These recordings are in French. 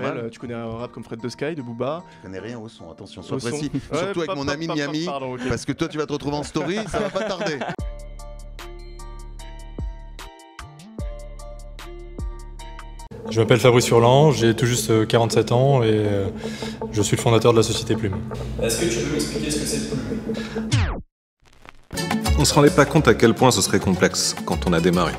Euh, tu connais un rap comme Fred de Sky, de Booba. Je connais rien au son, attention, sois précis. Surtout avec mon ami Miami, parce que toi, tu vas te retrouver en story, ça va pas tarder. Je m'appelle Fabrice Hurlan, j'ai tout juste 47 euh, ans et euh, je suis le fondateur de la société Plume. Est-ce que tu peux m'expliquer ce que c'est Plume On se rendait pas compte à quel point ce serait complexe quand on a démarré.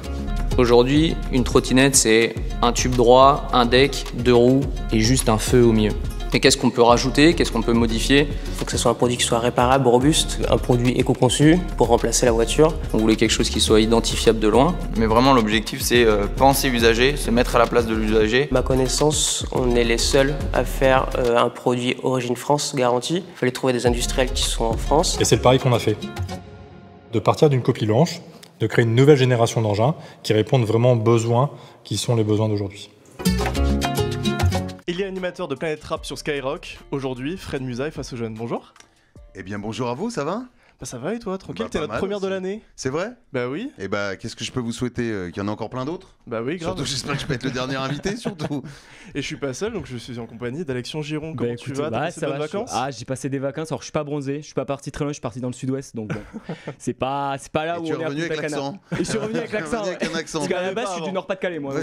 Aujourd'hui, une trottinette, c'est un tube droit, un deck, deux roues et juste un feu au milieu. Mais qu'est-ce qu'on peut rajouter Qu'est-ce qu'on peut modifier Il faut que ce soit un produit qui soit réparable, robuste, un produit éco-conçu pour remplacer la voiture. On voulait quelque chose qui soit identifiable de loin. Mais vraiment, l'objectif, c'est euh, penser l'usager, c'est mettre à la place de l'usager. Ma connaissance, on est les seuls à faire euh, un produit origine France garanti. Il fallait trouver des industriels qui sont en France. Et c'est le pari qu'on a fait. De partir d'une copie blanche de créer une nouvelle génération d'engins qui répondent vraiment aux besoins qui sont les besoins d'aujourd'hui. Il y un animateur de Planète Rap sur Skyrock. Aujourd'hui, Fred est face aux jeunes. Bonjour. Eh bien, bonjour à vous, ça va bah ça va et toi, tranquille, bah, t'es notre première de l'année. C'est vrai Bah oui. Et eh bah qu'est-ce que je peux vous souhaiter euh, Qu'il y en a encore plein d'autres Bah oui, Surtout j'espère que je peux être le dernier invité, surtout. Et je suis pas seul, donc je suis en compagnie d'Alexion Giron. Bah, Comment tu vas bah, vacances Ah j'ai passé des vacances, alors je suis pas bronzé, je suis pas parti très loin, je suis parti dans le sud-ouest, donc bon. c'est pas, pas là où tu on revenu avec l'accent. Et je suis revenu avec l'accent. Parce qu'à la base je suis du Nord-Pas-de-Calais moi.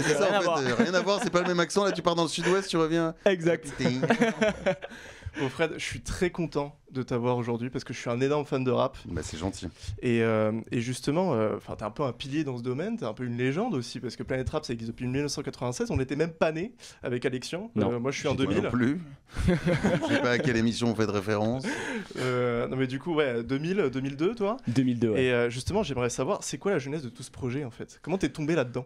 rien à voir, c'est pas le même accent, là tu pars dans le sud-ouest, tu reviens. Exact. Bon Fred, je suis très content de t'avoir aujourd'hui parce que je suis un énorme fan de rap. Bah, c'est gentil. Et, euh, justement, euh, enfin t'es un peu un pilier dans ce domaine, t'es un peu une légende aussi parce que Planet Rap, ça existe depuis 1996. On n'était même pas nés avec Alexion. Euh, moi, je suis en 2000. Non plus. je sais pas à quelle émission fait de référence. non, mais du coup, ouais, 2000, 2002, toi 2002. Ouais. Et justement, j'aimerais savoir, c'est quoi la jeunesse de tout ce projet en fait Comment t'es tombé là-dedans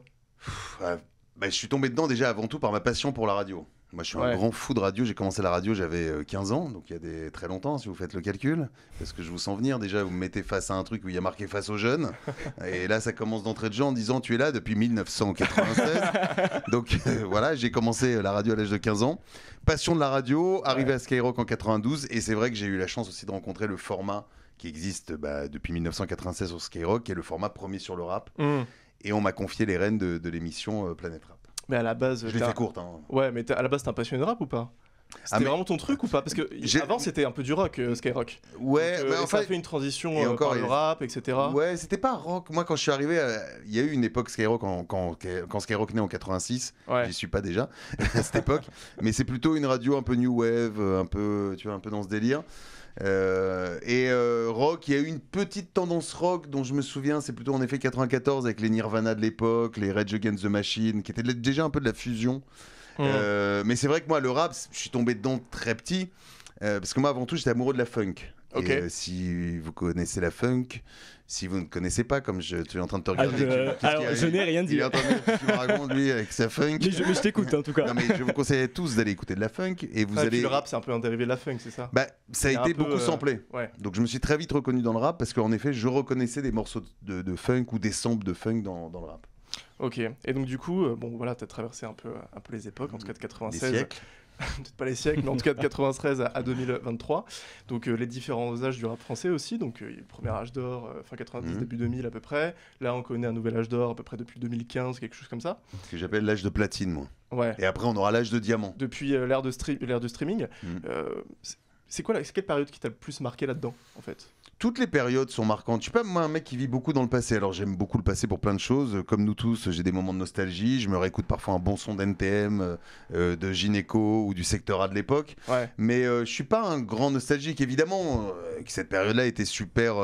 ah, bah, Je suis tombé dedans déjà avant tout par ma passion pour la radio. Moi, je suis un grand fou de radio. J'ai commencé la radio, j'avais 15 euh, ans, donc il y a des très longtemps, si vous faites le calcul. Parce que je vous sens venir. Déjà, vous me mettez face à un truc où il y a marqué face aux jeunes. et là, ça commence d'entrée de gens en disant Tu es là depuis 1996. donc euh, voilà, j'ai commencé euh, la radio à l'âge de 15 ans. Passion de la radio, arrivé à Skyrock en 92. Et c'est vrai que j'ai eu la chance aussi de rencontrer le format qui existe bah, depuis 1996 sur Skyrock, qui est le format premier sur le rap. Mm. Et on m'a confié les rênes de l'émission Planète Rap. Mais à la base. Je l'ai fait courte. Hein. Ouais, mais à la base, t'es un passionné de rap ou pas c'était ah, vraiment ton truc ou pas Parce que avant c'était un peu du rock, euh, Skyrock. Ouais, euh, en ça fait... a fait une transition euh, par le rap, etc. Ouais, c'était pas rock. Moi quand je suis arrivé, il y a eu une époque Skyrock quand, quand, Skyrock naît en 86. J'y suis pas déjà à cette époque, mais c'est plutôt une radio un peu new wave, un peu tu vois un peu dans ce délire. Euh, et euh, rock, il y a eu une petite tendance rock dont je me souviens, c'est plutôt en effet 94 avec les Nirvana de l'époque, les Rage Against the Machine, qui était déjà un peu de la fusion. Mmh. Euh, mais c'est vrai que moi, le rap, je suis tombé dedans très petit, parce que moi, avant tout, j'étais amoureux de la funk. Et, euh, si vous connaissez la funk, si vous ne connaissez pas, comme je suis en train de te ah, regarder, je, je n'ai rien dit. Il est en train de, me raconter, lui, avec sa funk. Mais je, t'écoute, en tout cas. Non, mais je vous conseille tous d'aller écouter de la funk. Et vous ah, allez... Le rap, c'est un peu un dérivé de la funk, c'est ça bah, Ça a été beaucoup euh, samplé. Donc je me suis très vite reconnu dans le rap parce qu'en effet, je reconnaissais des morceaux de, funk ou des samples de funk dans, le rap. Ok, et donc du coup, euh, bon voilà, tu as traversé un peu, un peu les époques, en tout cas de 96 peut-être pas les siècles, mais en tout cas de 93 à, 2023. Donc euh, les différents âges du rap français aussi. Donc euh, le premier âge d'or, euh, fin 90, mhm. début 2000 à peu près. Là, on connaît un nouvel âge d'or à peu près depuis 2015, quelque chose comme ça. Ce que j'appelle l'âge de platine, moi. Ouais. Et après, on aura l'âge de diamant. Depuis l'ère de, l'ère de streaming. Mhm. c'est quoi la, quelle période qui t'a le plus marqué là-dedans, en fait toutes les périodes sont marquantes. Je suis pas moi un mec qui vit beaucoup dans le passé. Alors j'aime beaucoup le passé pour plein de choses. Comme nous tous, j'ai des moments de nostalgie. Je me réécoute parfois un bon son d'NTM, euh, euh, de Gineco ou du secteur A de l'époque. Mais je euh, je suis pas un grand nostalgique. Évidemment, cette période-là était super.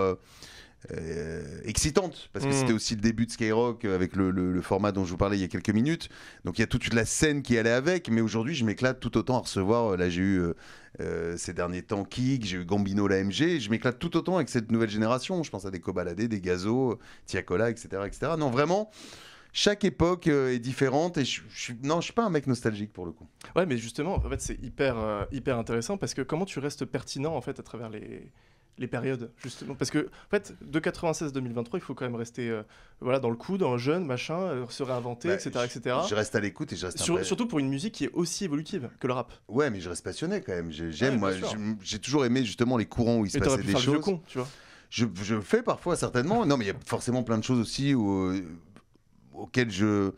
Euh, excitante parce que mm. c'était aussi le début de Skyrock avec le, format dont je vous parlais il y a quelques minutes. Donc il y a toute la scène qui allait avec, mais aujourd'hui je m'éclate tout autant à recevoir. Euh, là j'ai eu euh, ces derniers temps Kik, j'ai eu Gambino l'AMG, je m'éclate tout autant avec cette nouvelle génération. Je pense à des Kobaladé, des Gazo, Tiakola, etc., etc. Non vraiment chaque époque est différente et je, ne non, je suis pas un mec nostalgique pour le coup. Ouais, mais justement, en fait, c'est hyper, hyper intéressant parce que comment tu restes pertinent en fait à travers les, les périodes, justement. Parce que, en fait, de 96 à 2023, il faut quand même rester euh, voilà, dans le coup, dans le jeune, machin, euh, se réinventer, bah, etc., je, etc. Je reste à l'écoute et je reste Surtout pour une musique qui est aussi évolutive que le rap. Ouais, mais je reste passionné quand même. J'aime, moi, j'ai toujours aimé justement les courants où il se et passait des choses. con, tu vois. Je, je, fais parfois, certainement. non, mais il y a forcément plein de choses aussi où, auxquelles je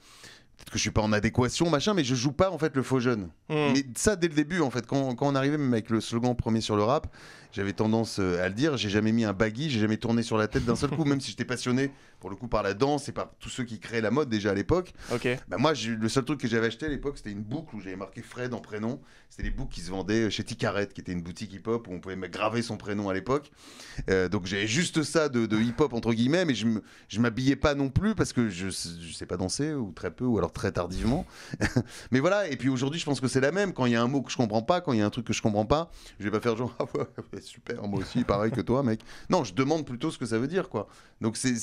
peut-être que je suis pas en adéquation, machin, mais je joue pas en fait le faux jeune. Hmm. Mais ça dès le début en fait, quand, quand, on arrivait même avec le slogan premier sur le rap, j'avais tendance euh, à le dire, j'ai jamais mis un baggy, j'ai jamais tourné sur la tête d'un seul coup, même si j'étais passionné pour le coup par la danse et par tous ceux qui créaient la mode déjà à l'époque. Ok. Bah moi, le seul truc que j'avais acheté à l'époque, c'était une boucle où j'avais marqué Fred en prénom. C'était des boucles qui se vendaient euh, chez Ticaret, qui était une boutique hip-hop où on pouvait graver son prénom à l'époque. Euh, donc j'avais juste ça de, hip-hop entre guillemets, mais je m'habillais pas non plus parce que je, je sais pas danser ou très peu ou alors très tardivement. mais voilà, et puis aujourd'hui, je pense que c'est la même. Quand il y a un mot que je comprends pas, quand il y a un truc que je comprends pas, je vais pas faire genre, ah ouais, super, moi aussi, pareil que toi, mec. Non, je demande plutôt ce que ça veut dire, quoi. Donc, c'est,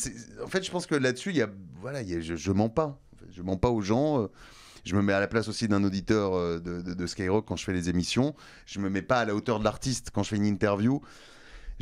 en fait, je pense que là-dessus, il y a, voilà, je, mens pas. Je mens pas aux gens. Euh, je me mets à la place aussi d'un auditeur euh, de, de, Skyrock quand je fais les émissions. Je me mets pas à la hauteur de l'artiste quand je fais une interview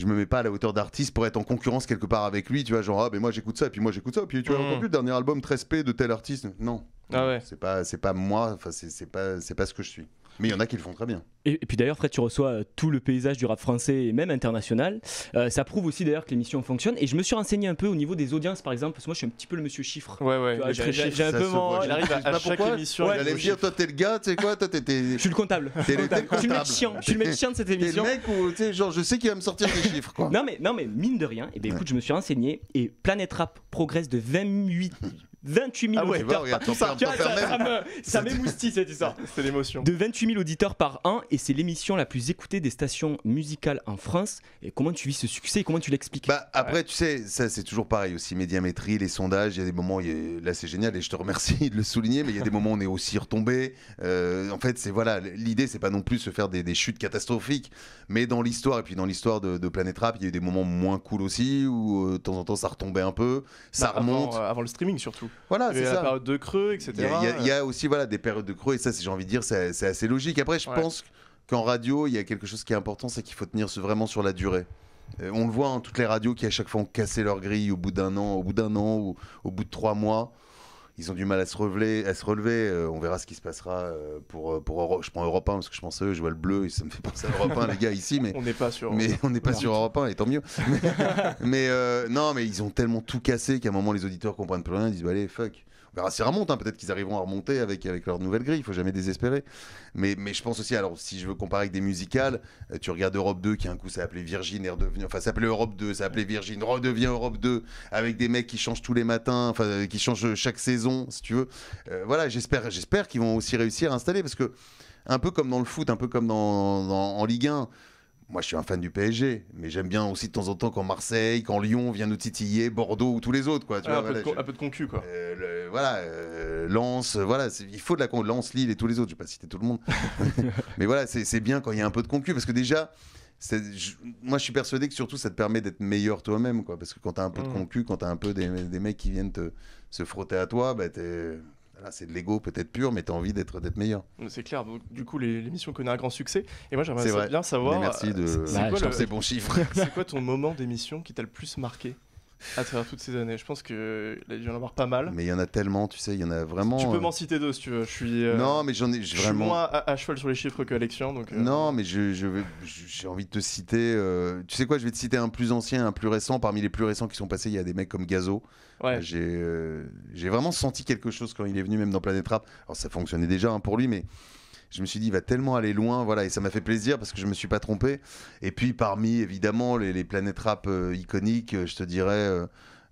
je me mets pas à la hauteur d'artiste pour être en concurrence quelque part avec lui, tu vois, genre, ah, mais moi j'écoute ça, et puis moi j'écoute ça, puis tu as entendu le dernier album 13P de tel artiste Non. Ah c'est pas, c'est pas moi, enfin, c'est pas, pas ce que je suis. Mais il y en a qui le font très bien. Et, puis d'ailleurs, Fred, tu reçois euh, tout le paysage du rap français et même international. Euh, ça prouve aussi d'ailleurs que l'émission fonctionne. Et je me suis renseigné un peu au niveau des audiences, par exemple, parce que moi je suis un petit peu le monsieur chiffre. Ouais, ouais, j'ai, un peu mon. J'arrive à, chaque émission. Ouais, j'allais me dire, toi t'es le gars, tu sais quoi, Je suis le comptable. Tu le, comptable. Je suis le mec chiant. le de cette émission. Les le mec ou, tu sais, genre, je sais qu'il va me sortir des chiffres, quoi. Non, mais, non, mais mine de rien, et eh ben, écoute, je me suis renseigné et Planète Rap progresse de 28 28 000 ah bah auditeurs par Ça, m'émoustille cette C'est l'émotion. De 28 000 auditeurs par an, et c'est l'émission la plus écoutée des stations musicales en France. Et comment tu vis ce succès et comment tu l'expliques bah, Après, tu sais, ça c'est toujours pareil aussi, médiamétrie, les sondages. Il y a des moments, là c'est génial et je te remercie de le souligner, mais il y a des moments où on est aussi retombé. Euh, en fait, c'est voilà, l'idée c'est pas non plus se faire des, chutes catastrophiques, mais dans l'histoire, et puis dans l'histoire de, de Planète Rap, il y a eu des moments moins cool aussi, où euh, de temps en temps ça retombait un peu, ça bah, remonte. Euh, avant le streaming surtout. Voilà, c'est ça. de creux, etc. Il y, a, aussi voilà, des périodes de creux, et ça, j'ai envie de dire, c'est assez logique. Après, je pense qu'en radio, il y a quelque chose qui est important, c'est qu'il faut tenir vraiment sur la durée. Euh, on le voit, en hein, toutes les radios qui à chaque fois ont cassé leur grille au bout d'un an, au bout d'un an, ou au bout de trois mois ils ont du mal à se relever. À se relever. Euh, on verra ce qui se passera euh, pour, euh, pour Europe. Je prends Europe 1 parce que je pense eux, je vois le bleu et ça me fait penser à Europe 1, les gars, ici. Mais, on n'est pas sur, mais on n'est pas sur Europe 1 et tant mieux. mais, non, mais ils ont tellement tout cassé qu'à un moment, les auditeurs comprennent plus rien. Ils disent bah, Allez, fuck. On verra si remonte, hein. peut-être qu'ils arriveront à remonter avec, avec leur nouvelle grille, il faut jamais désespérer. Mais, mais je pense aussi, alors si je veux comparer avec des musicales, euh, tu regardes Europe 2 qui un coup s'est appelé Virgin, enfin s'appelait Europe 2, Virgin, redevient Europe 2, avec des mecs qui changent tous les matins, euh, qui changent chaque saison, si tu veux. Euh, voilà, j'espère, j'espère qu'ils vont aussi réussir à installer parce que un peu comme dans le foot, un peu comme dans, en Ligue 1. Moi, je suis un fan du PSG, mais j'aime bien aussi de temps en temps quand Marseille, quand Lyon vient nous titiller, Bordeaux ou tous les autres. Quoi, tu ah, un, peu de concu, euh, voilà, euh, Lens, euh, il faut de la concu. Lens, Lille et tous les autres, je vais pas citer tout le monde. mais voilà, c'est bien quand il y a un peu de concu, parce que déjà, moi, je suis persuadé que surtout, ça te permet d'être meilleur toi-même, quoi. Parce que quand tu as un peu de hmm. concu, quand tu as un peu des, des, mecs qui viennent te, se frotter à toi, ben t'es c'est de l'ego peut-être pur, mais tu as envie d'être meilleur. C'est clair. du coup, l'émission connaît un grand succès. Et moi, j'aimerais bien savoir. Mais merci euh, de. C'est ces bons chiffres C'est quoi ton moment d'émission qui t'a le plus marqué à travers toutes ces années. Je pense qu'il y en avoir pas mal. Mais il y en a tellement, tu sais, il y en a vraiment. Tu peux euh, m'en citer deux si tu veux. Je suis, euh, Non, mais j'en ai, je moins à, cheval sur les chiffres que Donc, euh. Non, mais j'ai envie de te citer. Tu sais quoi, je vais te citer un plus ancien, un plus récent. Parmi les plus récents qui sont passés, il y a des mecs comme Gazo. Ouais. J'ai vraiment senti quelque chose quand il est venu, même dans Planète Rap. Alors ça fonctionnait déjà hein, pour lui, mais je me suis dit, il va tellement aller loin, voilà, et ça m'a fait plaisir parce que je me suis pas trompé. Et puis parmi évidemment les, planètes rap euh, iconiques, euh, je te dirais.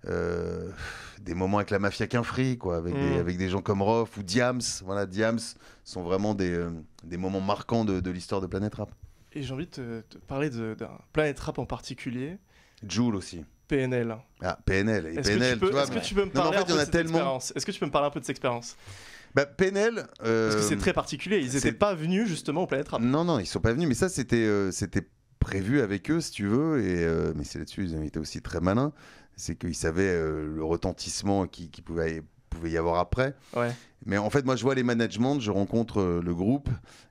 Euh, des moments avec la mafia qu'un free, quoi, mm. avec, des, gens comme Roth ou Diams. Voilà, Diams sont vraiment des, moments marquants de, l'histoire de Planète Rap. Et j'ai envie de te, parler d'un Planète Rap en particulier. Joule aussi. PNL. Ah, PNL. Et Est-ce que tu peux me parler un Est-ce que tu peux me parler un peu de cette expérience bah, Penel. Parce que c'est euh, très particulier. Ils n'étaient pas venus justement au Planète Non, non, ils ne sont pas venus. Mais ça, euh, c'était prévu avec eux, si tu veux. Et, euh, mais c'est là-dessus, ils ont aussi très malins. C'est qu'ils savaient le retentissement qui, qui pouvait pouvait y avoir après. Mais en fait, moi, je vois les managements, je rencontre euh, le groupe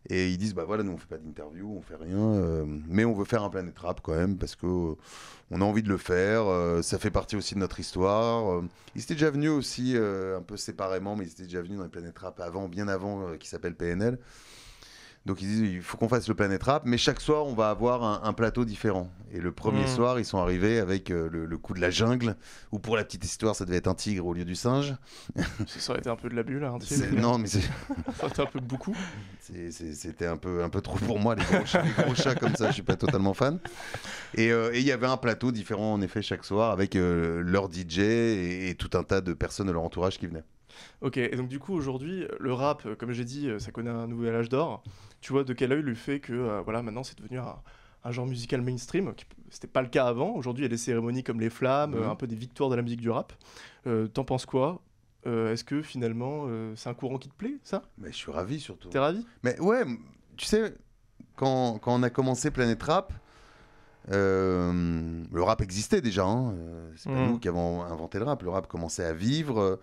et ils disent bah voilà, nous on fait pas d'interview, on fait rien, euh, mais on veut faire un planète Rap quand même parce que euh, on a envie de le faire. ça fait partie aussi de notre histoire. ils étaient déjà venus aussi un peu séparément, mais ils étaient déjà venus dans les Planet Rap avant, bien avant, qui s'appelle PNL. Donc ils disent il faut qu'on fasse le Planète Rap, mais chaque soir on va avoir un, plateau différent. Et le premier hmm. soir, ils sont arrivés avec euh, le, coup de la jungle, ou pour la petite histoire, ça devait être un tigre au lieu du singe. ça aurait été un peu de l'abus là, un tigre. Non, mais c'est. un peu beaucoup. C'était un peu, un peu trop pour moi, les gros, chats, comme ça, je suis pas totalement fan. Euh, et il y avait un plateau différent en effet chaque soir avec euh, leur DJ et tout un tas de personnes de leur entourage qui venaient. Ok, et donc du coup aujourd'hui, le rap, euh, comme j'ai dit, euh, ça connaît un nouvel âge d'or. Tu vois de quel œil le fait que euh, voilà, maintenant c'est devenu un, genre musical mainstream, c'était pas le cas avant. Aujourd'hui, il y a des cérémonies comme les flammes, mhm. un peu des victoires de la musique du rap. T'en penses quoi Est-ce que finalement c'est un courant qui te plaît, ça Mais je suis ravi surtout. T'es ravi Mais ouais, tu sais, quand, quand on a commencé Planète Rap, le rap existait déjà, hein, c'est pas mhm. nous qui avons inventé le rap. Le rap commençait à vivre.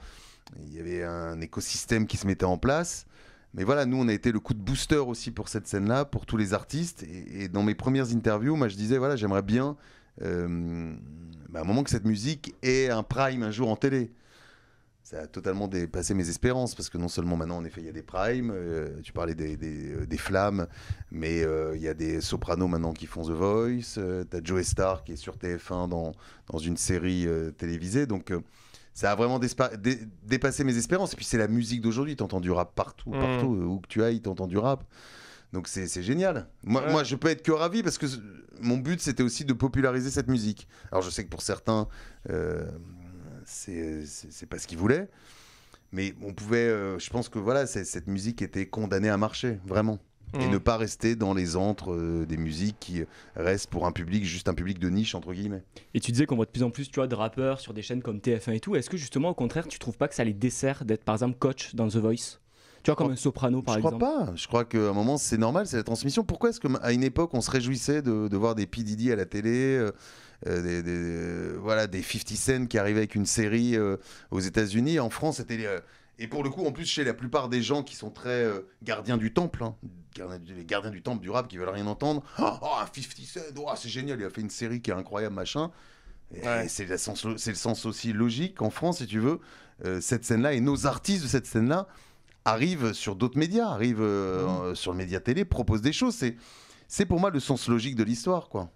Il y avait un écosystème qui se mettait en place. Mais voilà, nous, on a été le coup de booster aussi pour cette scène-là, pour tous les artistes. Et, dans mes premières interviews, moi, je disais, voilà, j'aimerais bien, euh, bah, à un moment, que cette musique ait un prime un jour en télé. Ça a totalement dépassé mes espérances, parce que non seulement maintenant, en effet, il y a des primes, euh, tu parlais des, euh, flammes, mais il y a des sopranos maintenant qui font The Voice, tu as Joe Star qui est sur TF1 dans, dans une série télévisée. Donc ça a vraiment dépassé mes espérances. Et puis c'est la musique d'aujourd'hui, t'entends du rap partout, mm. partout, euh, où que tu ailles, t'entends du rap. Donc c'est génial. Moi, je peux être que ravi parce que euh, mon but, c'était aussi de populariser cette musique. Alors, je sais que pour certains, euh, c'est pas ce qu'ils voulaient. Mais on pouvait, je pense que voilà, cette musique était condamnée à marcher, vraiment. Et mm. ne pas rester dans les antres euh, des musiques qui restent pour un public, juste un public de niche, entre guillemets. Et tu disais qu'on voit de plus en plus tu vois, de rappeurs sur des chaînes comme TF1 et tout. Est-ce que justement, au contraire, tu trouves pas que ça les dessert d'être par exemple coach dans The Voice tu vois, comme oh, un soprano, par exemple. Je crois pas. Je crois qu'à un moment, c'est normal, c'est la transmission. Pourquoi est-ce qu'à une époque, on se réjouissait de, voir des P. Didi à la télé euh, euh, des, voilà, des 50 Cent qui arrivaient avec une série aux États-Unis. En France, c'était et pour le coup, en plus, chez la plupart des gens qui sont très euh, gardiens du temple, hein, les gardiens du temple du rap qui veulent rien entendre, oh, Cent, c'est génial, il a fait une série qui est incroyable, machin. C'est le, sens aussi logique en France, si tu veux, euh, cette scène-là et nos artistes de cette scène-là arrivent sur d'autres médias, arrivent euh, mmh. sur le média télé, proposent des choses. C'est pour moi le sens logique de l'histoire, quoi.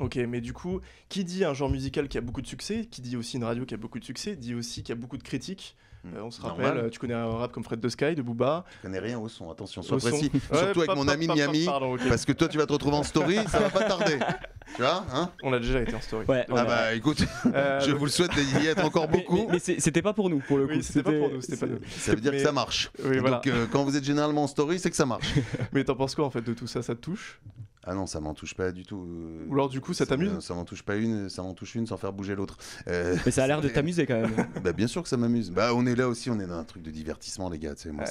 Ok, mais du coup, qui dit un genre musical qui a beaucoup de succès, qui dit aussi une radio qui a beaucoup de succès, dit aussi qu'il y a beaucoup de critiques. Hmm. Euh, on se rappelle, tu connais un rap comme Fred de Sky, de Booba. Je connais rien au son, attention, sois précis. Surtout avec mon ami Miami, parce que toi tu vas te retrouver en story, ça va pas tarder. Tu vois hein On a déjà été en story. Ouais, ah bah écoute, euh, je vous le souhaite d'y être encore beaucoup. Mais, c'était pas pour nous pour le coup. c'était pas pour nous, c'était pas nous. Ça veut dire que ça marche. Donc euh, quand vous êtes généralement en story, c'est que ça marche. mais t'en penses quoi en fait de tout ça Ça te touche ah non, ça m'en touche pas du tout. Ou alors du coup, ça, t'amuse Ça m'en touche pas une, ça m'en touche une sans faire bouger l'autre. Euh, mais ça a l'air de t'amuser quand même. bah bien sûr que ça m'amuse. Bah on est là aussi, on est dans un truc de divertissement les gars. Tu moi,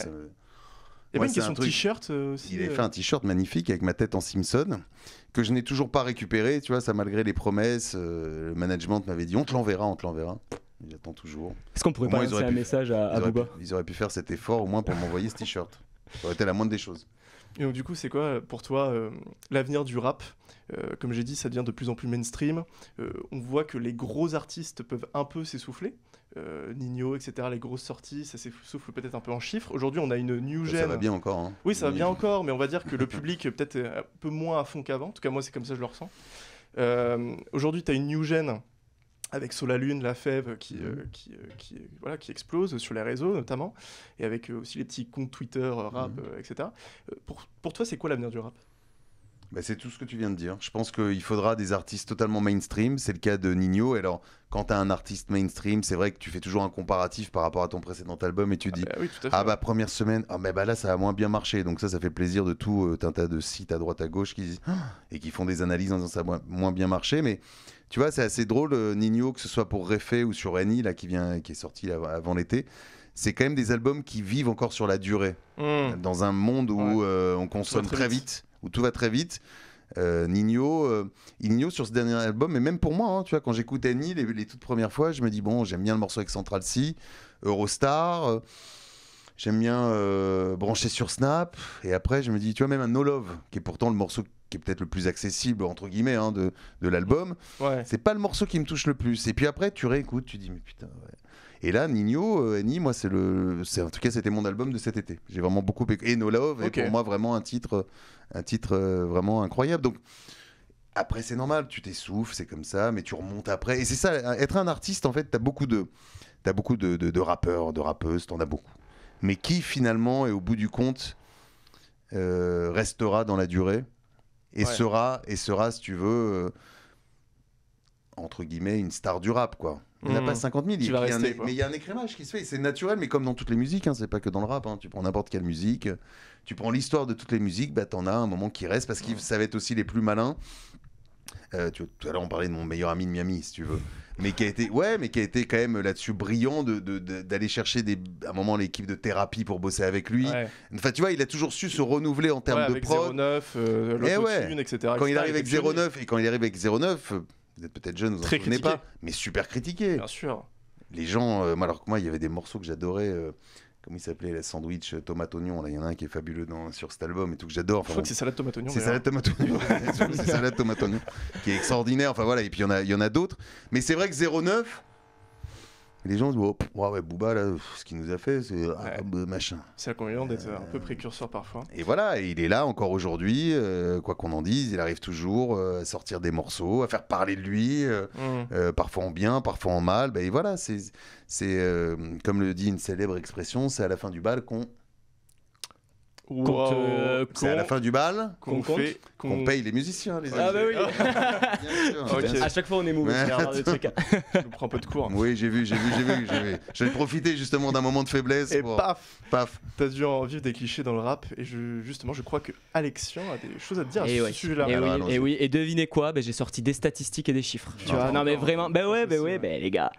t-shirt euh, Il avait euh. fait un t-shirt magnifique avec ma tête en Simpson que je n'ai toujours pas récupéré, tu vois, ça malgré les promesses. Euh, le management m'avait dit on te l'enverra, on te l'enverra. Il attend toujours. Est-ce qu'on pourrait pas un message à, ils Ils auraient pu faire cet effort au moins pour m'envoyer ce t-shirt. Ça aurait été la moindre des choses donc du coup, c'est quoi euh, pour toi euh, l'avenir du rap euh, Comme j'ai dit, ça devient de plus en plus mainstream. on voit que les gros artistes peuvent un peu s'essouffler. Nino, etc., les grosses sorties, ça s'essouffle peut-être un peu en chiffres. Aujourd'hui, on a une new gen. Ça va bien encore. Hein. Oui, ça va bien encore, mais on va dire que le public peut-être un peu moins à fond qu'avant. En tout cas, moi, c'est comme ça que je le ressens. Aujourd'hui, tu as une new gen avec Solalune, La Fève qui, euh, mm. qui, euh, euh, voilà, qui explose sur les réseaux notamment, et avec aussi les petits comptes Twitter rap, mm. etc. Pour, toi, c'est quoi l'avenir du rap bah, c'est tout ce que tu viens de dire. Je pense qu'il faudra des artistes totalement mainstream. C'est le cas de Nino. alors, quand tu as un artiste mainstream, c'est vrai que tu fais toujours un comparatif par rapport à ton précédent album et tu ah dis bah Ah bah première semaine, ah bah, là ça a moins bien marché. Donc ça, ça fait plaisir de tout un tas de sites à droite à gauche qui et qui font des analyses en disant ça a moins bien marché. Mais tu vois, c'est assez drôle, euh, Nino, que ce soit pour Refé ou sur Annie, là, qui, vient, qui est sorti avant l'été c'est quand même des albums qui vivent encore sur la durée. Hmm. Dans un monde où euh, on consomme très, vite. où tout va très vite. Euh, Nino, Nino sur ce dernier album, et même pour moi, hein, tu vois, quand j'écoute Annie les, les, toutes premières fois, je me dis bon, j'aime bien le morceau avec Central C, Eurostar, j'aime bien brancher sur Snap, et après je me dis, tu vois, même un No Love, qui est pourtant le morceau qui est peut-être le plus accessible entre guillemets hein, de, de l'album. C'est pas le morceau qui me touche le plus. Et puis après, tu réécoutes, tu dis mais putain. Et là, Nino, euh, Annie, moi c'est le, c'est en tout cas c'était mon album de cet été. J'ai vraiment beaucoup et No Love est pour moi vraiment un titre, un titre euh, vraiment incroyable. Donc après c'est normal, tu t'essouffles, c'est comme ça, mais tu remontes après. Et c'est ça, être un artiste en fait, t'as beaucoup de, t'as beaucoup de, de, rappeurs, de rappeuses, t'en as beaucoup. Mais qui finalement et au bout du compte euh, restera dans la durée et sera et sera si tu veux euh, entre guillemets une star du rap quoi. Il n'a pas 50 mmh. 000. Il, mais il y a un écrémage qui se fait. C'est naturel, mais comme dans toutes les musiques, hein, c'est pas que dans le rap. Hein, tu prends n'importe quelle musique, tu prends l'histoire de toutes les musiques, bah t'en as un moment qui reste parce qu'ils être aussi les plus malins. Euh, tu, tout à l'heure, on parlait de mon meilleur ami de Miami, si tu veux mais qui a été, ouais, mais qui a été quand même là-dessus brillant d'aller de, chercher des, à un moment l'équipe de thérapie pour bosser avec lui. Enfin, tu vois, il a toujours su se renouveler en termes de profs. Euh, eh 09, et ouais. etc. Quand il arrive avec 09 et quand il arrive avec 09, euh, vous êtes peut-être jeune, vous en souvenez pas, mais super critiqué. Bien sûr. Les gens, euh, alors que moi, il y avait des morceaux que j'adorais comment il s'appelait, la sandwich euh, tomate oignon. Là, il y en a un qui est fabuleux dans, sur cet album et tout que j'adore. Enfin, je crois que c'est salade tomate oignon. C'est salade tomate oignon. c'est salade tomate oignon qui est extraordinaire. Enfin voilà, et puis il y en a, il y en a d'autres. Mais c'est vrai que 09 les gens disent, oh, ouais, Booba, ce qu'il nous a fait, c'est ah, bah, machin. C'est inconvénient d'être euh, un peu euh, précurseur parfois. Et voilà, il est là encore aujourd'hui, euh, quoi qu'on en dise, il arrive toujours à sortir des morceaux, à faire parler de lui, mmh. parfois en bien, parfois en mal. ben et voilà, c'est comme le dit une célèbre expression, c'est à la fin du bal qu'on c'est à la fin du bal qu'on paye les musiciens. Les ah bah oui. À chaque fois on est mauvais. Hein. Je prends un peu de cours. Oui, j'ai vu, j'ai vu, j'ai vu, j'ai J'ai profité justement d'un moment de faiblesse. Et paf, paf. T'as dû en vivre des clichés dans le rap et je, justement je crois que Alexian a des choses à te dire et là Et, oui, et, devinez quoi ben, J'ai sorti des statistiques et des chiffres. Ah, non mais vraiment, ben bah ouais, ben ouais, ben les gars.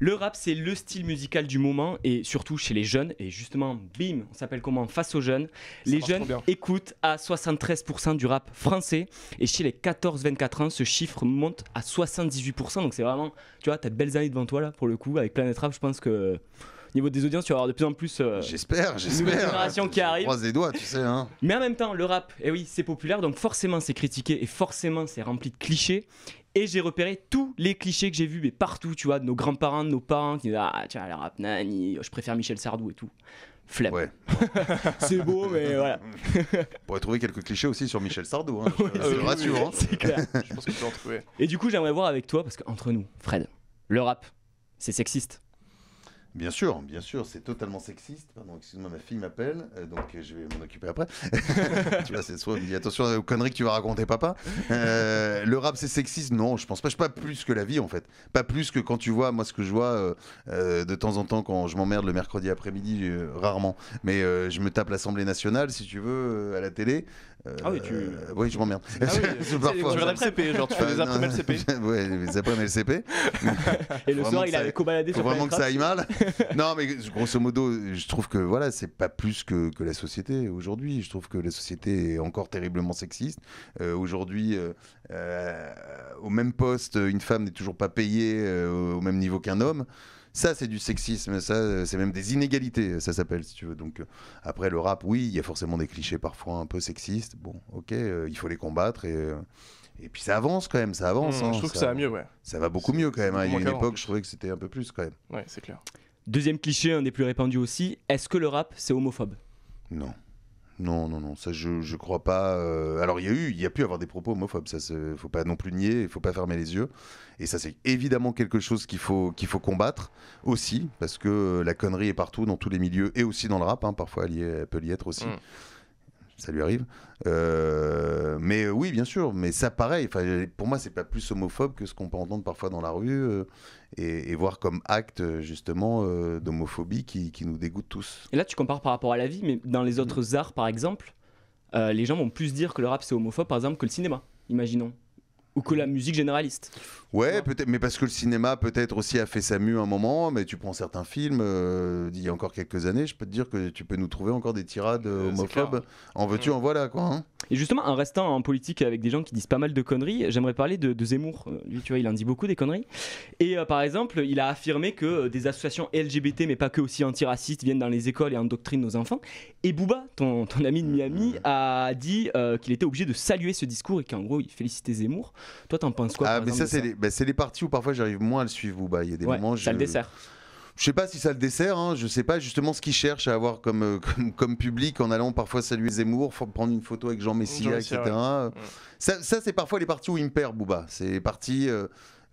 Le rap c'est le style musical du moment et surtout chez les jeunes et justement, bim, on s'appelle comment Face aux jeunes les jeunes écoutent à 73% du rap français. Et chez les 14-24 ans, ce chiffre monte à 78%. Donc c'est vraiment, tu vois, t'as de belles années devant toi là pour le coup. Avec Planet Rap, je pense que niveau des audiences, tu vas avoir de plus en plus. Euh, j'espère, j'espère. génération qui arrive. Croise les doigts, tu sais. Hein. Mais en même temps, le rap, et eh oui, c'est populaire, donc forcément c'est critiqué et forcément c'est rempli de clichés. Et j'ai repéré tous les clichés que j'ai vus, mais partout, tu vois, de nos grands-parents, de nos parents qui disent Ah, tiens, le rap, nani, je préfère Michel Sardou et tout flemme. c'est beau, mais voilà. On pourrait trouver quelques clichés aussi sur Michel Sardou. Hein, c'est rassurant. C'est clair. Je pense que tu en trouver. Et du coup, j'aimerais voir avec toi, parce qu'entre nous, Fred, le rap, c'est sexiste. Bien sûr, bien sûr, c'est totalement sexiste. Pardon, excuse-moi, ma fille m'appelle, euh, donc euh, je vais m'en occuper après. tu vois, c'est soit il dit attention aux conneries que tu vas raconter, papa. Euh, le rap, c'est sexiste Non, je pense pas. Je pas plus que la vie, en fait. Pas plus que quand tu vois, moi, ce que je vois de temps en temps quand je m'emmerde le mercredi après-midi, rarement. Mais je me tape l'Assemblée nationale, si tu veux, à la télé. Euh, ah oui, tu. Euh, oui, je m'emmerde. Ah parfois, tu genre tu fais des après LCP. ouais, les après CP. Et le soir, il a cobaladé sur vraiment que ça aille mal. non, mais grosso modo, je trouve que voilà, c'est pas plus que, que la société aujourd'hui. Je trouve que la société est encore terriblement sexiste. Euh, aujourd'hui, au même poste, une femme n'est toujours pas payée au même niveau qu'un homme. Ça, c'est du sexisme, ça, c'est même des inégalités, ça s'appelle, si tu veux. Donc, euh, après, le rap, oui, il y a forcément des clichés parfois un peu sexistes. Bon, ok, euh, il faut les combattre et. Euh, et puis ça avance quand même, ça mmh, avance. Hein, je trouve que ça va mieux, ouais. Ça va beaucoup mieux quand même. Hein. Il y a une époque, je trouvais que c'était un peu plus quand même. Ouais, c'est clair. Deuxième cliché, un des plus répandus aussi. Est-ce que le rap, c'est homophobe Non. Non, non, non, ça je, je crois pas. Euh, alors il y a eu, il y a pu avoir des propos homophobes, ça faut pas non plus nier, il faut pas fermer les yeux. Et ça c'est évidemment quelque chose qu'il faut, faut combattre aussi, parce que euh, la connerie est partout, dans tous les milieux, et aussi dans le rap, hein, parfois elle, peut y être aussi. Mm ça lui arrive. Euh, mais oui, bien sûr, mais ça pareil, pour moi, c'est pas plus homophobe que ce qu'on peut entendre parfois dans la rue euh, et, voir comme acte euh, justement d'homophobie qui, qui, nous dégoûte tous. Et là, tu compares par rapport à la vie, mais dans les autres arts, par exemple, les gens vont plus dire que le rap c'est homophobe, par exemple, que le cinéma, imaginons ou que la musique généraliste. Ouais, peut-être, mais parce que le cinéma peut-être aussi a fait sa mue un moment, mais tu prends certains films euh, d'il y a encore quelques années, je peux te dire que tu peux nous trouver encore des tirades euh, euh, homophobes. En veux-tu, mm. en voilà quoi. Hein. Et justement, en restant en politique avec des gens qui disent pas mal de conneries, j'aimerais parler de, Zemmour. Lui, tu vois, il en dit beaucoup des conneries. Et euh, par exemple, il a affirmé que euh, des associations LGBT, mais pas que aussi antiracistes, viennent dans les écoles et endoctrinent nos enfants. Et Booba, ton, ton ami de Miami, a dit euh, qu'il était obligé de saluer ce discours et qu'en gros, il félicitait Zemmour. Toi, t'en penses quoi Ah, mais ça, c'est les, les ben, parties où parfois j'arrive moins à le suivre, Booba. Il y a des moments. Ça le dessert je sais pas si ça le dessert, hein, je sais pas justement ce qu'il cherche à avoir comme, euh, comme, public en allant parfois saluer Zemmour, prendre une photo avec Jean Messia, etc. Euh, mm. Ça, c'est parfois les parties où il me perd, Booba. C'est les parties.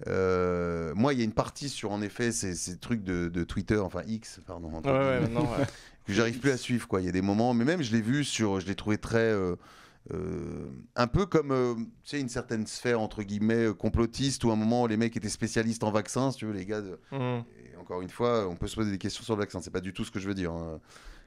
Euh, moi, il y a une partie sur en effet ces, ces trucs de, Twitter, enfin X, pardon. Ouais, ouais, non, que j'arrive plus à suivre, quoi. Il y a des moments, mais même je l'ai vu sur. Je l'ai trouvé très. un peu comme tu sais, une certaine sphère entre guillemets complotiste où à un moment les mecs étaient spécialistes en vaccins, si tu veux, les gars. De... Mm encore une fois, on peut se poser des questions sur le vaccin. C'est pas du tout ce que je veux dire. Hein.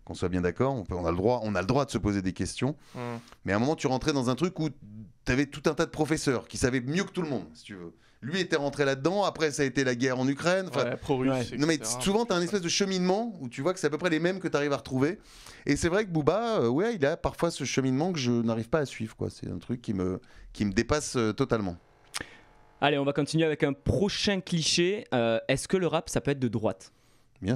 Qu'on soit bien d'accord, on, on, a le droit, on a le droit de se poser des questions. Mm. Mais à un moment, tu rentrais dans un truc où tu avais tout un tas de professeurs qui savaient mieux que tout le monde, si tu veux. Lui était rentré là-dedans. Après, ça a été la guerre en Ukraine. pro Non, mais souvent, tu as un espèce de cheminement où tu vois que c'est à peu près les mêmes que tu arrives à retrouver. Et c'est vrai que Booba, euh, ouais, il a parfois ce cheminement que je n'arrive pas à suivre. Quoi. C'est un truc qui me, qui me dépasse euh, totalement. Allez, on va continuer avec un prochain cliché. Euh, est-ce que le rap, ça peut être de droite Bien,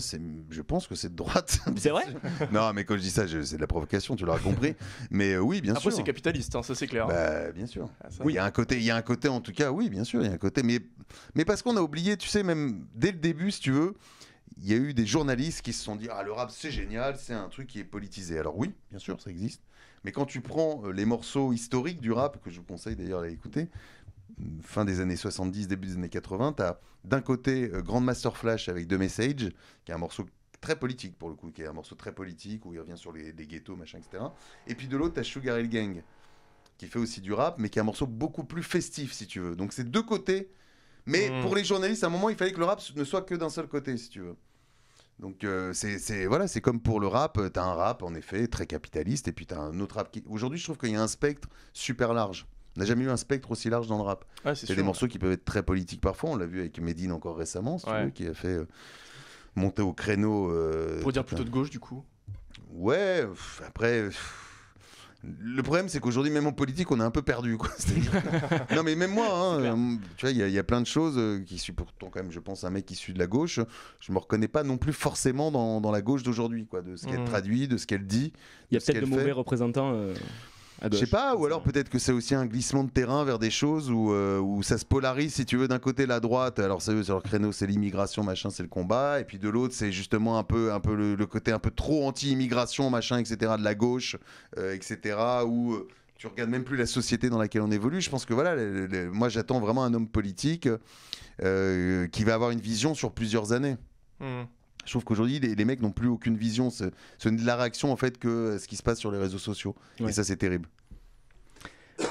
je pense que c'est de droite. C'est vrai Non, mais quand je dis ça, c'est de la provocation, tu l'auras compris. Mais euh, oui, bien sûr. Après, c'est capitaliste, hein, ça c'est clair. Bah, bien sûr. Ah, oui, il y a un côté, y un côté en tout cas, oui, bien sûr, il y a un côté. Mais, mais parce qu'on a oublié, tu sais, même dès le début, si tu veux, il y a eu des journalistes qui se sont dit Ah, le rap, c'est génial, c'est un truc qui est politisé. Alors, oui, bien sûr, ça existe. Mais quand tu prends euh, les morceaux historiques du rap, que je vous conseille d'ailleurs à écouter, fin des années 70, début des années 80, tu as d'un côté euh, Grand Master Flash avec The Message, qui est un morceau très politique pour le coup, qui est un morceau très politique où il revient sur les, ghettos, machin, etc. Et puis de l'autre, tu Sugar Hill Gang, qui fait aussi du rap, mais qui est un morceau beaucoup plus festif si tu veux. Donc c'est deux côtés. Mais hmm. pour les journalistes, à un moment, il fallait que le rap ne soit que d'un seul côté si tu veux. Donc euh, c'est voilà, c'est comme pour le rap, euh, tu as un rap en effet très capitaliste et puis tu as un autre rap qui aujourd'hui je trouve qu'il y a un spectre super large. On n'a jamais eu un spectre aussi large dans le rap. c'est des morceaux qui peuvent être très politiques parfois. On l'a vu avec Medine encore récemment, qui a fait euh, monter au créneau. Euh, Pour dire plutôt de gauche, du coup. Ouais, après. le problème, c'est qu'aujourd'hui, même en politique, on est un peu perdu. non, mais même moi, hein, euh, tu vois, il y, a plein de choses qui suis pourtant quand même, je pense, un mec issu de la gauche. Je me reconnais pas non plus forcément dans, la gauche d'aujourd'hui, quoi, de ce qu'elle hmm. traduit, de ce qu'elle dit. Il y a peut-être de mauvais représentants. Je sais pas, ou alors peut-être que c'est aussi un glissement de terrain vers des choses où, euh, ça se polarise, si tu veux, d'un côté la droite, alors ça veut sur le créneau, c'est l'immigration, machin, c'est le combat, et puis de l'autre, c'est justement un peu, un peu le, côté un peu trop anti-immigration, machin, etc., de la gauche, euh, etc., où euh, tu regardes même plus la société dans laquelle on évolue. Je pense que voilà, moi j'attends vraiment un homme politique qui va avoir une vision sur plusieurs années. Mmh. Je trouve qu'aujourd'hui, les, mecs n'ont plus aucune vision. Ce, n'est de la réaction en fait que euh, ce qui se passe sur les réseaux sociaux. Et ça, c'est terrible.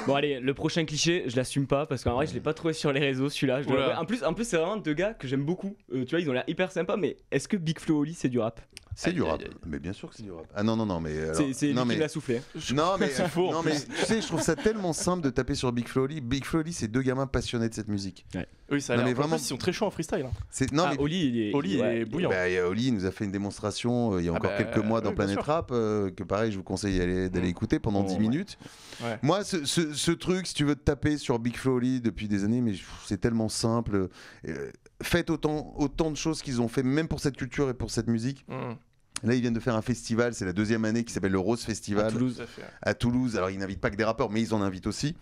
Bon allez, le prochain cliché, je l'assume pas parce qu'en vrai je l'ai pas trouvé sur les réseaux celui-là. En plus, en plus c'est vraiment deux gars que j'aime beaucoup. Euh, tu vois, ils ont l'air hyper sympas, mais est-ce que Big Flo Oli c'est du rap c'est ah, du rap, mais bien sûr que c'est du rap. Ah non, non, non, mais. C'est lui qui l'a soufflé. Hein. Non mais, tu sais, je trouve ça tellement simple de taper sur Big Flowly. Big Flowly, c'est deux gamins passionnés de cette musique. Oui, ça a l'air. mais vraiment- ils sont très chauds en freestyle. Hein. C'est non ah, mais Oli, est. Oli bouillant. Bah, euh, Oli nous a fait une démonstration euh, il y a ah encore bah, quelques mois dans Planet Rap, euh, que pareil, je vous conseille d'aller mm. écouter pendant 10 minutes. Moi, ce, truc, si tu veux te taper sur Big Flowly depuis des années, mais c'est tellement simple fait autant, autant de choses qu'ils ont fait, même pour cette culture et pour cette musique. Mm. Là, ils viennent de faire un festival, c'est la deuxième année qui s'appelle le Rose Festival. À Toulouse. À Toulouse. Alors, ils n'invitent pas que des rappeurs, mais ils en invitent aussi.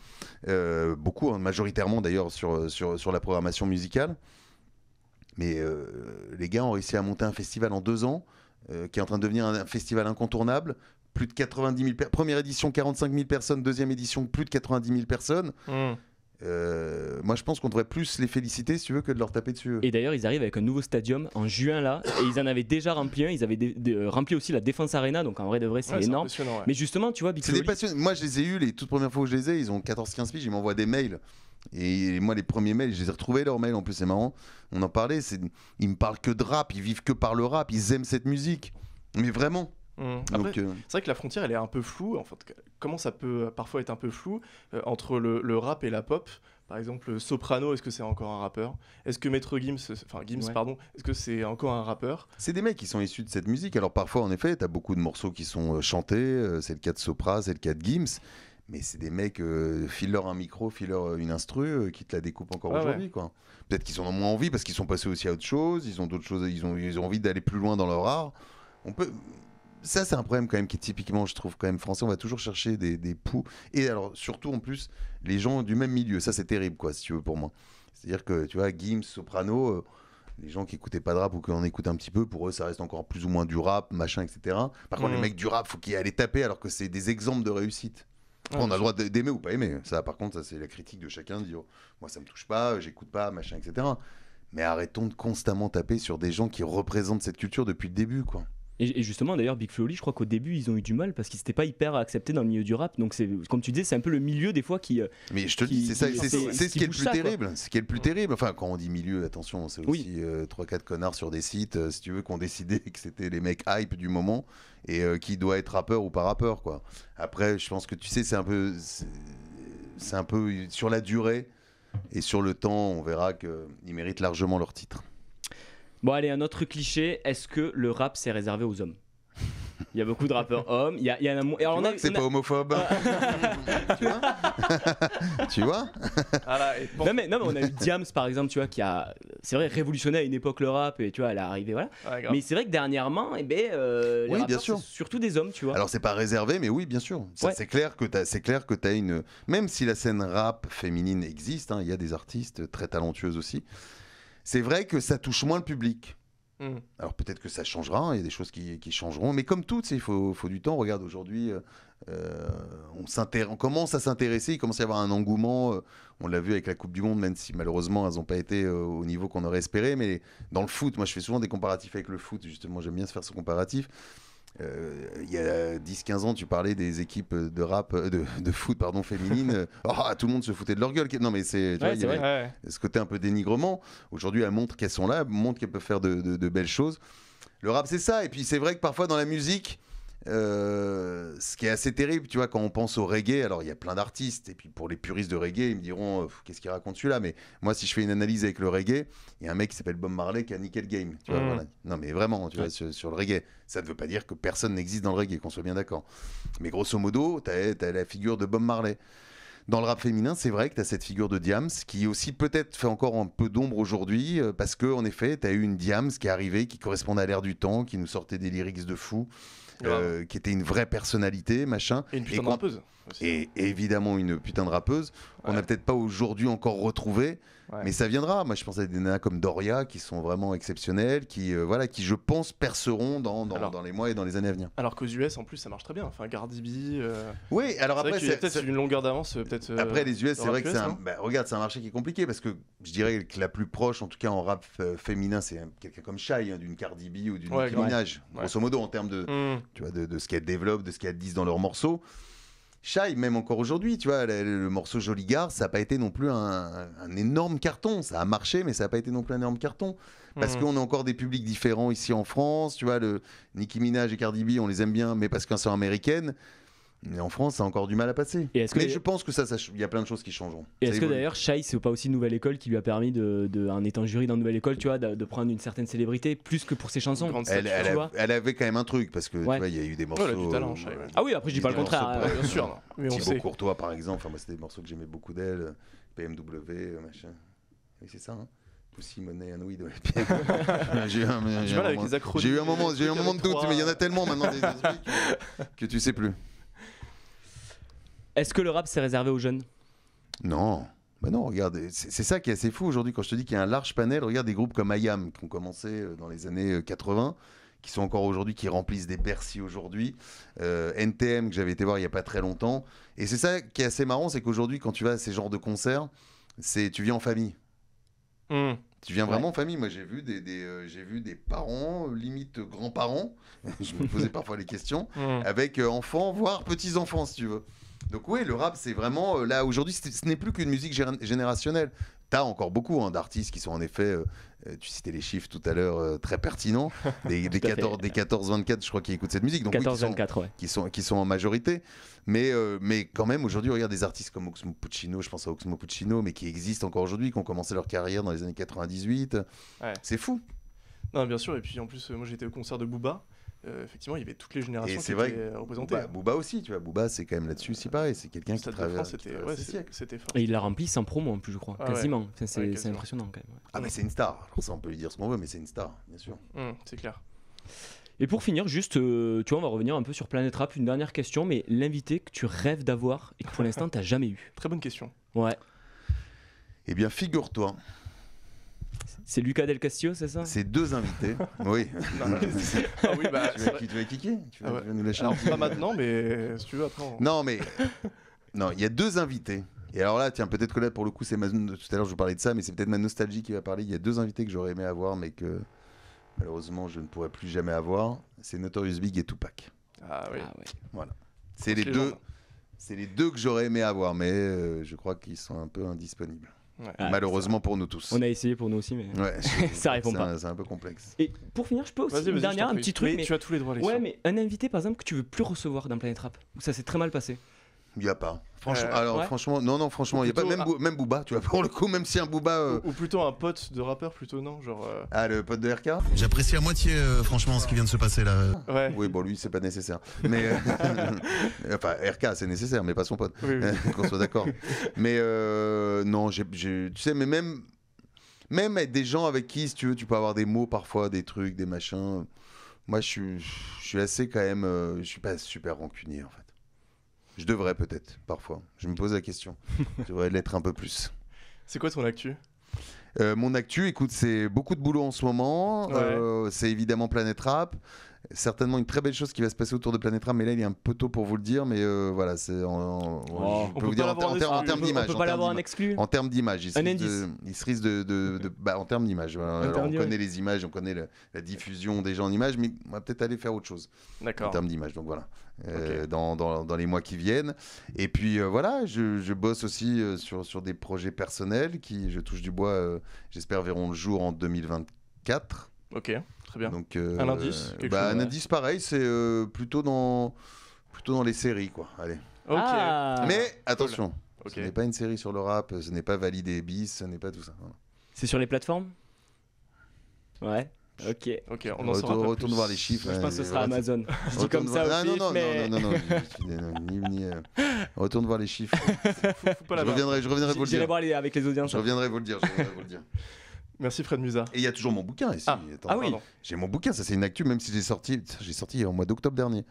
Euh, beaucoup, hein, majoritairement d'ailleurs, sur, sur, la programmation musicale. Mais euh, les gars ont réussi à monter un festival en deux ans, euh, qui est en train de devenir un, festival incontournable plus de 90 000 personnes. Première édition, 45 000 personnes. Deuxième édition, plus de 90 000 personnes. Mm. Euh, moi, je pense qu'on devrait plus les féliciter, si tu veux, que de leur taper dessus. Et d'ailleurs, ils arrivent avec un nouveau stadium en juin là, et ils en avaient déjà rempli un. Ils avaient euh, rempli aussi la Défense Arena, donc en vrai de c'est énorme. Mais justement, tu vois, c'est Moi, je les ai eu les toutes premières fois où je les ai. Ils ont 14-15 piges, ils m'envoient des mails. Et moi, les premiers mails, je les ai retrouvés, leurs mails en plus, c'est marrant. On en parlait, ils me parlent que de rap, ils vivent que par le rap, ils aiment cette musique. Mais vraiment. Mmh. Euh, c'est vrai que la frontière, elle est un peu floue. En fait, comment ça peut parfois être un peu flou euh, entre le, rap et la pop Par exemple, Soprano, est-ce que c'est encore un rappeur Est-ce que Maître Gims, enfin Gims, pardon, est-ce que c'est encore un rappeur C'est des mecs qui sont issus de cette musique. Alors parfois, en effet, tu as beaucoup de morceaux qui sont euh, chantés. C'est le cas de Sopra, c'est le cas de Gims. Mais c'est des mecs, euh, file-leur un micro, file-leur une instru, qui te la découpe encore ah aujourd'hui. quoi. Peut-être qu'ils en ont moins envie parce qu'ils sont passés aussi à autre chose, ils ont d'autres choses, ils ont, ils ont envie d'aller plus loin dans leur art. On peut, ça, c'est un problème quand même qui est typiquement, je trouve, quand même français. On va toujours chercher des, poux. Et alors, surtout en plus, les gens du même milieu. Ça, c'est terrible, quoi, si tu veux, pour moi. C'est-à-dire que, tu vois, Gims, Soprano, euh, les gens qui écoutaient pas de rap ou qui en un petit peu, pour eux, ça reste encore plus ou moins du rap, machin, etc. Par contre, les mmh. mecs du rap, faut qu'ils aillent taper alors que c'est des exemples de réussite. on a le droit d'aimer ou pas aimer. Ça, par contre, ça, c'est la critique de chacun dire, moi, ça me touche pas, j'écoute pas, machin, etc. Mais arrêtons de constamment taper sur des gens qui représentent cette culture depuis le début, quoi. Et, justement, d'ailleurs, Big Flo je crois qu'au début, ils ont eu du mal parce qu'ils n'étaient pas hyper acceptés dans le milieu du rap. Donc, comme tu disais, c'est un peu le milieu des fois qui. Euh, Mais je te dis, c'est ça, c'est ce qui est le plus terrible. Ce qui est le plus terrible. Enfin, quand on dit milieu, attention, c'est aussi euh, trois, quatre connards sur des sites, euh, si tu veux, qui ont décidé que c'était les mecs hype du moment et qui doit être rappeur ou pas rappeur, quoi. Après, je pense que tu sais, c'est un peu, c'est un peu sur la durée et sur le temps, on verra qu'ils méritent largement leur titre. Bon, allez, un autre cliché. Est-ce que le rap, c'est réservé aux hommes il y a beaucoup de rappeurs hommes. Il y a, a un... Alors, c'est pas homophobe. Ah. tu vois ah non, mais, non, mais on a eu Diams par exemple, tu vois, qui a, c'est vrai, révolutionné à une époque le rap et tu vois, elle est arrivée, voilà. mais c'est vrai que dernièrement, et eh ben, euh, les bien surtout des hommes, tu vois. Alors c'est pas réservé, mais oui, bien sûr. C'est clair que t'as, c'est clair que as une, même si la scène rap féminine existe, hein, il y a des artistes très talentueuses aussi. C'est vrai que ça touche moins le public. Hmm. Alors peut-être que ça changera, il y a des choses qui, changeront, mais comme toutes, il faut, du temps. Regarde, aujourd'hui, euh, euh, on, commence à s'intéresser, il commence à y avoir un engouement. Euh, on l'a vu avec la Coupe du Monde, même si malheureusement elles n'ont pas été au niveau qu'on aurait espéré. Mais dans le foot, moi je fais souvent des comparatifs avec le foot, justement, j'aime bien se faire ce comparatif. Euh, il y a 10-15 ans, tu parlais des équipes de rap, euh, de, foot, pardon, féminine. Oh, tout le monde se foutait de leur gueule. Non, mais c'est ce côté un peu dénigrement. Aujourd'hui, elles montrent qu'elles sont là, montrent qu'elles peuvent faire de, belles choses. Le rap, c'est ça. Et puis, c'est vrai que parfois, dans la musique, euh, ce qui est assez terrible, tu vois, quand on pense au reggae, alors il y a plein d'artistes, et puis pour les puristes de reggae, ils me diront, euh, qu'est-ce qu'il raconte celui-là Mais moi, si je fais une analyse avec le reggae, il y a un mec qui s'appelle Bob Marley qui a Nickel Game, mmh. Non, mais vraiment, tu vois, sur, le reggae, ça ne veut pas dire que personne n'existe dans le reggae, qu'on soit bien d'accord. Mais grosso modo, tu la figure de Bob Marley. Dans le rap féminin, c'est vrai que tu as cette figure de Diams qui aussi peut-être fait encore un peu d'ombre aujourd'hui euh, parce que en effet, tu as eu une Diams qui est arrivée, qui correspondait à l'ère du temps, qui nous sortait des lyrics de fou, euh, qui était une vraie personnalité, machin. Et une putain de et évidemment une putain de rappeuse On n'a peut-être pas aujourd'hui encore retrouvé mais ça viendra. Moi, je pense à des nanas comme Doria qui sont vraiment exceptionnelles, qui, euh, voilà, qui je pense, perceront dans, dans, les mois et dans les années à venir. Alors qu'aux US, en plus, ça marche très bien. Enfin, Cardi B. Euh, oui, alors après. C'est peut-être une longueur d'avance. Euh, peut-être. après, les US, c'est vrai que c'est un, bah, regarde, c'est un marché qui est compliqué parce que je dirais que la plus proche, en tout cas en rap féminin, c'est quelqu'un comme Shy hein, d'une Cardi B ou d'une ouais, Minaj. Grosso modo, en termes de, hmm. tu vois, de, de ce qu'elles développent, de ce qu'elles disent dans leurs morceaux. Shy, même encore aujourd'hui, tu vois, le, morceau Joli ça n'a pas été non plus un, énorme carton. Ça a marché, mais ça n'a pas été non plus un énorme carton. Parce hmm. qu'on a encore des publics différents ici en France. Tu vois, le Nicki Minaj et Cardi B, on les aime bien, mais parce qu'elles sont américaines. Mais en France, ça a encore du mal à passer. Mais je pense que ça, il y a plein de choses qui changeront. Et est-ce que d'ailleurs, Shai, c'est pas aussi une nouvelle école qui lui a permis, de, de en étant jury dans une nouvelle école, tu vois, de, prendre une certaine célébrité plus que pour ses chansons elle, elle, avait quand même un truc parce que tu vois, il y a eu des morceaux. Euh, ah oui, après, je dis pas le contraire. Euh. bien sûr. Mais Courtois, par exemple, moi, c'était des morceaux que j'aimais beaucoup d'elle. BMW, machin. Oui, c'est ça. Hein Pussy Money and Weed. j'ai eu un, moment, j'ai eu un moment de doute, mais il y en a tellement maintenant des, que tu sais plus. Est-ce que le rap, c'est réservé aux jeunes Non. Bah non, regarde, c'est ça qui est assez fou aujourd'hui quand je te dis qu'il y a un large panel. Regarde des groupes comme IAM qui ont commencé euh, dans les années 80, euh, qui sont encore aujourd'hui, qui remplissent des Bercy aujourd'hui. Euh, NTM que j'avais été voir il n'y a pas très longtemps. Et c'est ça qui est assez marrant, c'est qu'aujourd'hui, quand tu vas à ces genres de concerts, c'est tu viens en famille. Hmm. Tu viens vraiment en famille. Moi, j'ai vu des, vu des parents, limite grands-parents. je me posais parfois les questions, hmm. avec enfants, voire petits-enfants, si tu veux. Donc oui, le rap, c'est vraiment euh, là aujourd'hui, ce n'est plus qu'une musique générationnelle. T'as encore beaucoup hein, d'artistes qui sont en effet, euh, euh, tu citais les chiffres tout à l'heure, très pertinents, des, des 14-24, je crois, qui écoutent cette musique, donc 14, qui, sont, qui, sont, en majorité. Mais, mais quand même, aujourd'hui, regarde des artistes comme Oxmo Puccino, je pense à Oxmo Puccino, mais qui existent encore aujourd'hui, qui ont commencé leur carrière dans les années 98. C'est fou. Non, bien sûr, et puis en plus, moi j'étais au concert de Booba. Euh, effectivement, il y avait toutes les générations qui étaient euh, représentées. Booba, hein. Booba, aussi, tu vois. Booba, c'est quand même là-dessus c'est pareil. C'est quelqu'un qui traverse. Euh, c'était ouais, Et il l'a rempli sans promo en plus, je crois. Ah quasiment. C'est ah impressionnant quand même. Ah, mais c'est une star. on peut lui dire ce qu'on veut, mais c'est une star, bien sûr. Mmh, c'est clair. Et pour finir, juste, tu vois, on va revenir un peu sur Planète Rap. Une dernière question, mais l'invité que tu rêves d'avoir et que pour l'instant, tu n'as jamais eu Très bonne question. Ouais. Eh bien, figure-toi c'est Lucas Del Castillo, c'est ça C'est deux invités, oui. ah bah, tu, vas, cliquer ah nous Pas maintenant, mais si tu veux, après. Non, mais. Non, il y a deux invités. Et alors là, tiens, peut-être que là, pour le coup, c'est tout à l'heure, je vous parlais de ça, mais c'est peut-être ma nostalgie qui va parler. Il y a deux invités que j'aurais aimé avoir, mais que malheureusement, je ne pourrais plus jamais avoir. C'est Notorious Big et Tupac. Ah oui. Ah voilà. C'est les, deux. C'est les deux que j'aurais aimé avoir, mais euh, je crois qu'ils sont un peu indisponibles. Ah, Malheureusement pour nous tous. On a essayé pour nous aussi, mais ça répond pas. C'est un peu complexe. Et pour finir, je peux aussi une dernière, un petit truc. Mais tu as tous les droits. ouais, mais un invité par exemple que tu veux plus recevoir d'un Planet Rap, ça s'est très mal passé. Il n'y a pas. Franchement, euh, alors franchement, non, non, franchement, il y a pas même, même Booba, tu vois, pour le coup, même si un Booba. Euh, ou, plutôt un pote de rappeur, plutôt non, genre. Euh, ah, le pote de RK J'apprécie à moitié, franchement, ce qui vient de se passer là. Oui, bon, lui, c'est pas nécessaire. Mais. enfin, RK, c'est nécessaire, mais pas son pote. Qu'on soit d'accord. mais non, tu sais, mais même même être des gens avec qui, si tu veux, tu peux avoir des mots parfois, des trucs, des machins. Moi, je suis, je suis assez quand même, je suis pas super rancunier en fait. Je devrais peut-être, parfois. Je me pose la question. je devrais l'être un peu plus. C'est quoi ton actu euh, mon actu, écoute, c'est beaucoup de boulot en ce moment. Euh, c'est évidemment Planet Rap certainement une très belle chose qui va se passer autour de Planétra, mais là il a un peu tôt pour vous le dire, mais euh, voilà, c'est en, en dire en, en, termes d'image. En termes d'image, il, se risque de, bah, en termes d'image. on connaît les images, on connaît la diffusion des gens en images, mais on va peut-être aller faire autre chose. En termes d'image, donc voilà. Euh, dans, les mois qui viennent. Et puis euh, voilà, je, bosse aussi sur, sur des projets personnels qui, je touche du bois, j'espère, verront le jour en 2024. Ok. Très bien. Donc, un euh, indice bah, chose, Un indice pareil, c'est euh, plutôt, dans, plutôt dans les séries, quoi. Allez. Ok. Ah. Mais attention, ce n'est pas une série sur le rap, ce n'est pas validé bis, ce n'est pas tout ça. C'est sur les plateformes Ouais. Ok. Ok, on en retourne, un retourne voir les chiffres. Je pense que ce sera Amazon. Je comme ça. Voir... Au ah, non, non, mais... non, non, non, non, non, ni, ni, euh, Retourne voir les chiffres. Faut, pas je, reviendrai, je reviendrai vous le dire. Je reviendrai vous le dire. Je reviendrai vous le dire. Merci Fred Musa. Et il y a toujours mon bouquin ici. Ah, ah oui. J'ai mon bouquin, ça c'est une actu, même si j'ai sorti, j'ai sorti en mois d'octobre dernier.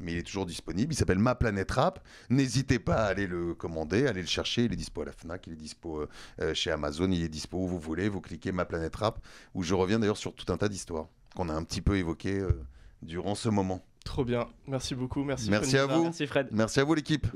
Mais il est toujours disponible, il s'appelle Ma Planète Rap. N'hésitez pas à aller le commander, aller le chercher. Il est dispo à la FNAC, il est dispo euh, euh, chez Amazon, il est dispo où vous voulez. Vous cliquez Ma Planète Rap, où je reviens d'ailleurs sur tout un tas d'histoires qu'on a un petit peu évoquées euh, durant ce moment. Trop bien, merci beaucoup, merci. Merci à vous. Merci Fred. Merci à vous l'équipe.